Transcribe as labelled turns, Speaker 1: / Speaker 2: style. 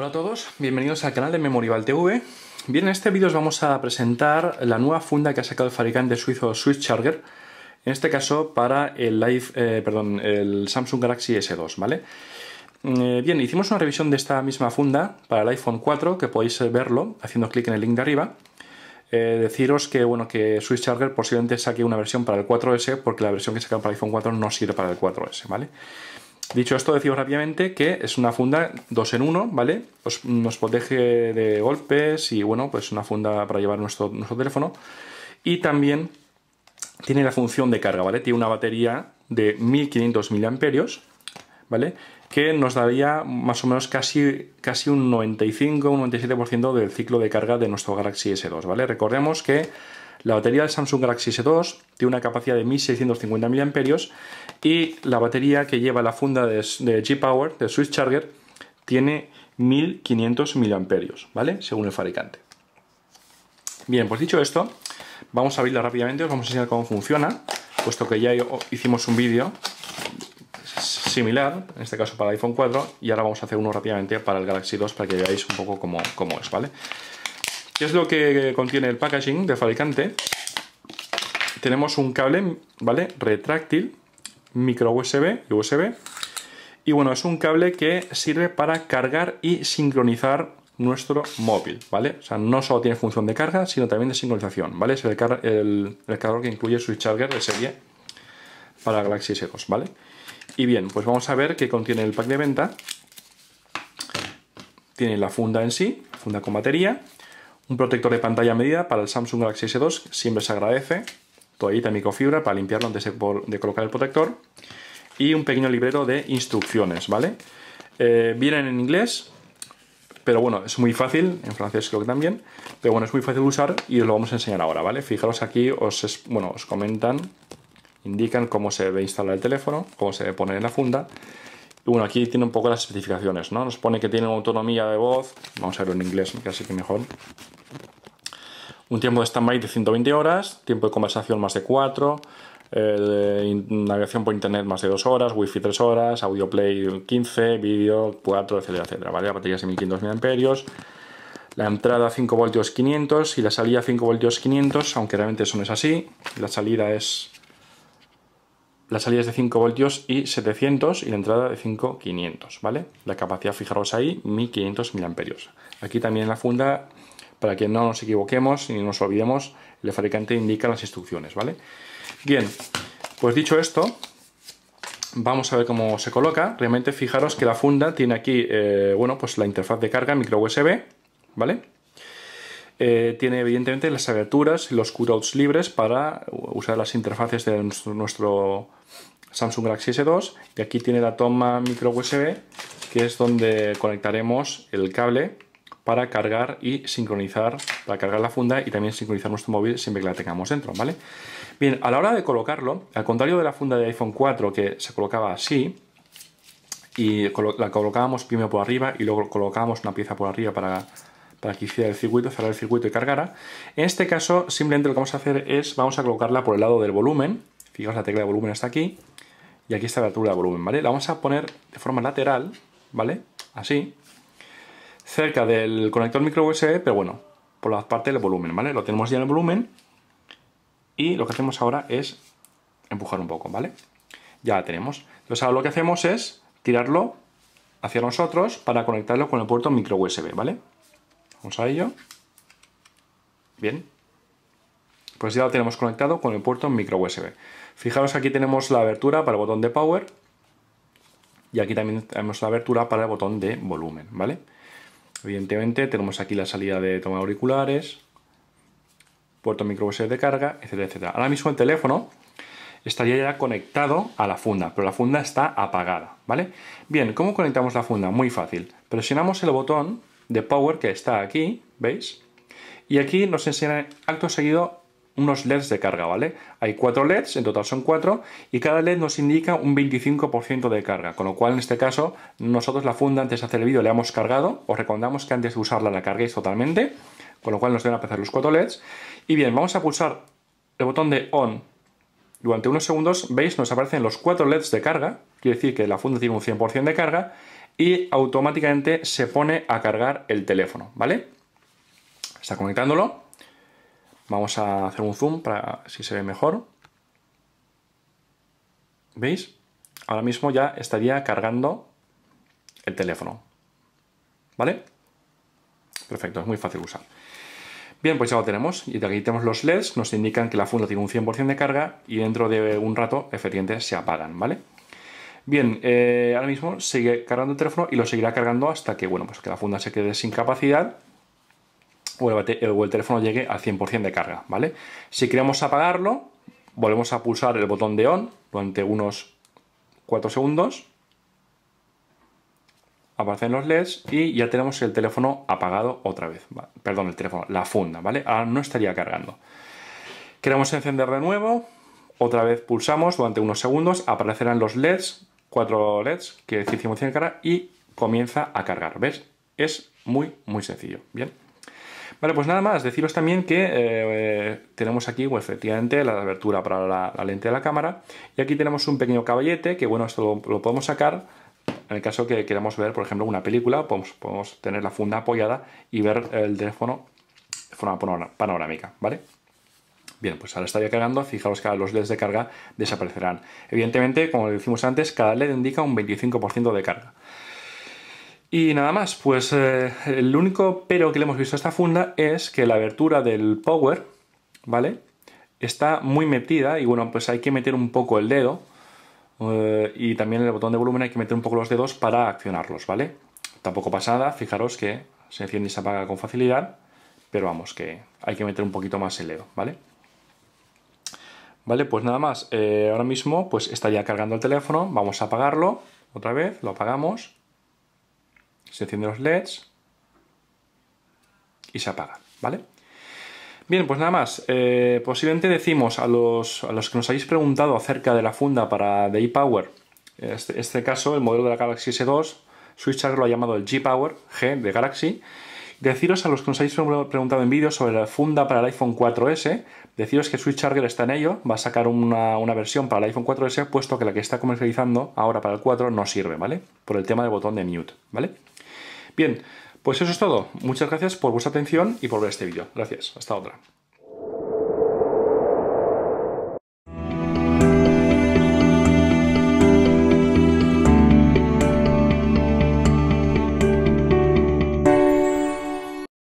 Speaker 1: Hola a todos, bienvenidos al canal de Memorival TV. Bien, en este vídeo os vamos a presentar la nueva funda que ha sacado el fabricante suizo Swiss Charger, en este caso para el, Live, eh, perdón, el Samsung Galaxy S2, ¿vale? Eh, bien, hicimos una revisión de esta misma funda para el iPhone 4, que podéis eh, verlo haciendo clic en el link de arriba. deciros que, bueno, que Swiss Charger posiblemente saque una versión para el 4S, porque la versión que sacaron para el iPhone 4 no sirve para el 4S, ¿vale? vale Dicho esto, decimos rápidamente que es una funda 2 en 1, ¿vale? nos protege de golpes y bueno, pues una funda para llevar nuestro, teléfono. Y también tiene la función de carga, ¿vale? Tiene una batería de 1500 mAh, ¿vale? Que nos daría más o menos casi, casi un 95, un 97% del ciclo de carga de nuestro Galaxy S2, ¿vale? Recordemos que la batería del Samsung Galaxy S2 tiene una capacidad de 1650 mAh y la batería que lleva la funda de, G-Power, de Switch Charger, tiene 1500 mAh, ¿vale? Según el fabricante. Bien, pues dicho esto, vamos a abrirla rápidamente, os vamos a enseñar cómo funciona, puesto que ya hicimos un vídeo similar, en este caso para el iPhone 4, y ahora vamos a hacer uno rápidamente para el Galaxy 2 para que veáis un poco cómo, cómo es, ¿vale? ¿Qué es lo que contiene el packaging del fabricante? Tenemos un cable, ¿vale? Retráctil micro USB y USB. Y bueno, es un cable que sirve para cargar y sincronizar nuestro móvil, ¿vale? O sea, no solo tiene función de carga, sino también de sincronización, ¿vale? Es el, cargador que incluye su Charger de serie para Galaxy S2, ¿vale? Y bien, pues vamos a ver qué contiene el pack de venta. Tiene la funda en sí, funda con batería, un protector de pantalla medida para el Samsung Galaxy S2, siempre se agradece, toallita microfibra para limpiarlo antes de colocar el protector y un pequeño librero de instrucciones, ¿vale? Eh, vienen en inglés, pero bueno, es muy fácil, en francés creo que también, pero bueno, es muy fácil de usar y os lo vamos a enseñar ahora, ¿vale? Fijaros aquí, os, bueno, os comentan, indican cómo se debe instalar el teléfono, cómo se debe poner en la funda. Y bueno, aquí tiene un poco las especificaciones, ¿no? Nos pone que tiene autonomía de voz, vamos a verlo en inglés, casi que mejor un tiempo de stand-by de 120 horas, tiempo de conversación más de 4, eh, navegación por internet más de 2 horas, wifi 3 horas, audio play 15, vídeo 4, etcétera, etcétera, ¿vale? La batería es de 1500 mAh, la entrada 5 voltios 500 y la salida 5 voltios 500, aunque realmente eso no es así, la salida es... La salida es de 5 voltios y 700 y la entrada de 5 500, ¿vale? La capacidad, fijaros ahí, 1500 mAh. Aquí también en la funda para que no nos equivoquemos y nos olvidemos, el fabricante indica las instrucciones, ¿vale? Bien, pues dicho esto, vamos a ver cómo se coloca. Realmente fijaros que la funda tiene aquí, eh, bueno, pues la interfaz de carga micro USB, ¿vale? Eh, tiene evidentemente las aberturas y los cutouts libres para usar las interfaces de nuestro Samsung Galaxy S2 y aquí tiene la toma micro USB que es donde conectaremos el cable para cargar y sincronizar, para cargar la funda y también sincronizar nuestro móvil siempre que la tengamos dentro, ¿vale? Bien, a la hora de colocarlo, al contrario de la funda de iPhone 4 que se colocaba así, y la colocábamos primero por arriba y luego colocábamos una pieza por arriba para, que hiciera el circuito, cerrar el circuito y cargara. En este caso, simplemente lo que vamos a hacer es, vamos a colocarla por el lado del volumen. Fijaos, la tecla de volumen está aquí. Y aquí está la altura de volumen, ¿vale? La vamos a poner de forma lateral, ¿vale? Así cerca del conector micro USB, pero bueno, por la parte del volumen, ¿vale? Lo tenemos ya en el volumen y lo que hacemos ahora es empujar un poco, ¿vale? Ya la tenemos. Entonces ahora lo que hacemos es tirarlo hacia nosotros para conectarlo con el puerto micro USB, ¿vale? Vamos a ello. Bien. Pues ya lo tenemos conectado con el puerto micro USB. Fijaros aquí tenemos la abertura para el botón de power y aquí también tenemos la abertura para el botón de volumen, ¿vale? vale Evidentemente tenemos aquí la salida de toma auriculares, puerto micro USB de carga, etcétera, etcétera. Ahora mismo el teléfono estaría ya conectado a la funda, pero la funda está apagada, ¿vale? Bien, ¿cómo conectamos la funda? Muy fácil. Presionamos el botón de power que está aquí, ¿veis? Y aquí nos enseña acto seguido unos LEDs de carga, ¿vale? Hay cuatro LEDs, en total son cuatro, y cada LED nos indica un 25% de carga, con lo cual en este caso nosotros la funda antes de hacer el vídeo la hemos cargado, os recomendamos que antes de usarla la carguéis totalmente, con lo cual nos deben aparecer los cuatro LEDs. Y bien, vamos a pulsar el botón de ON durante unos segundos, veis, nos aparecen los cuatro LEDs de carga, quiere decir que la funda tiene un 100% de carga, y automáticamente se pone a cargar el teléfono, ¿vale? Está conectándolo. Vamos a hacer un zoom para si se ve mejor. ¿Veis? Ahora mismo ya estaría cargando el teléfono. ¿Vale? Perfecto, es muy fácil usar. Bien, pues ya lo tenemos. Y de aquí tenemos los LEDs, nos indican que la funda tiene un 100% de carga y dentro de un rato, efectivamente, se apagan, ¿vale? Bien, eh, ahora mismo sigue cargando el teléfono y lo seguirá cargando hasta que, bueno, pues que la funda se quede sin capacidad o el, teléfono llegue al 100% de carga, ¿vale? Si queremos apagarlo, volvemos a pulsar el botón de on durante unos 4 segundos. Aparecen los LEDs y ya tenemos el teléfono apagado otra vez. Perdón, el teléfono, la funda, ¿vale? Ahora no estaría cargando. Queremos encender de nuevo. Otra vez pulsamos durante unos segundos. Aparecerán los LEDs, 4 LEDs, que decimos 100% cara, y comienza a cargar. ¿Ves? Es muy, muy sencillo. Bien. Vale, pues nada más, deciros también que eh, tenemos aquí efectivamente la abertura para la, lente de la cámara y aquí tenemos un pequeño caballete que bueno, esto lo, podemos sacar en el caso que queramos ver, por ejemplo, una película, podemos, tener la funda apoyada y ver el teléfono de forma panorámica, ¿vale? Bien, pues ahora estaría cargando, fijaros que ahora los LEDs de carga desaparecerán. Evidentemente, como decimos antes, cada LED indica un 25% de carga. Y nada más, pues eh, el único pero que le hemos visto a esta funda es que la abertura del power, ¿vale? Está muy metida y bueno, pues hay que meter un poco el dedo eh, y también el botón de volumen hay que meter un poco los dedos para accionarlos, ¿vale? Tampoco pasa nada, fijaros que se enciende y se apaga con facilidad, pero vamos, que hay que meter un poquito más el dedo, ¿vale? Vale, pues nada más, eh, ahora mismo pues está ya cargando el teléfono, vamos a apagarlo otra vez, lo apagamos se encienden los LEDs y se apaga, ¿vale? Bien, pues nada más. Eh, posiblemente decimos a los, a los que nos habéis preguntado acerca de la funda para de ePower, este, este caso, el modelo de la Galaxy S2, Charger lo ha llamado el G-Power, G de Galaxy, Deciros a los que nos habéis preguntado en vídeo sobre la funda para el iPhone 4S, deciros que Charger está en ello, va a sacar una, una, versión para el iPhone 4S, puesto que la que está comercializando ahora para el 4 no sirve, ¿vale? Por el tema del botón de mute, ¿vale? Bien, pues eso es todo. Muchas gracias por vuestra atención y por ver este vídeo. Gracias, hasta otra.